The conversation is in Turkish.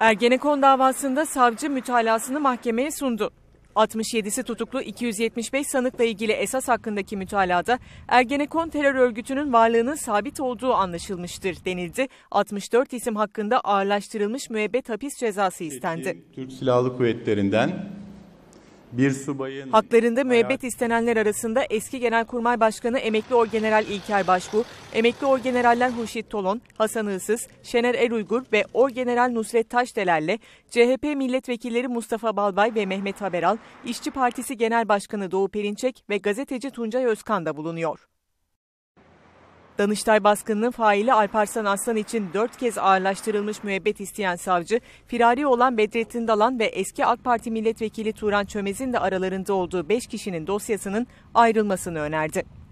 Ergenekon davasında savcı mütalasını mahkemeye sundu. 67'si tutuklu 275 sanıkla ilgili esas hakkındaki mütalada Ergenekon terör örgütünün varlığının sabit olduğu anlaşılmıştır denildi. 64 isim hakkında ağırlaştırılmış müebbet hapis cezası istendi. Türk Silahlı Kuvvetleri'nden bir subayın... Haklarında müebbet istenenler arasında eski Genelkurmay Başkanı Emekli Orgeneral İlker Başbu, Emekli Orgeneraller Hurşit Tolon, Hasan Hısız, Şener Eruygur ve Orgeneral Nusret Taşdeler'le CHP milletvekilleri Mustafa Balbay ve Mehmet Haberal, İşçi Partisi Genel Başkanı Doğu Perinçek ve gazeteci Tuncay Özkan da bulunuyor. Danıştay baskınının faili Alparslan Aslan için 4 kez ağırlaştırılmış müebbet isteyen savcı, firari olan Bedrettin Dalan ve eski AK Parti milletvekili Turan Çömez'in de aralarında olduğu 5 kişinin dosyasının ayrılmasını önerdi.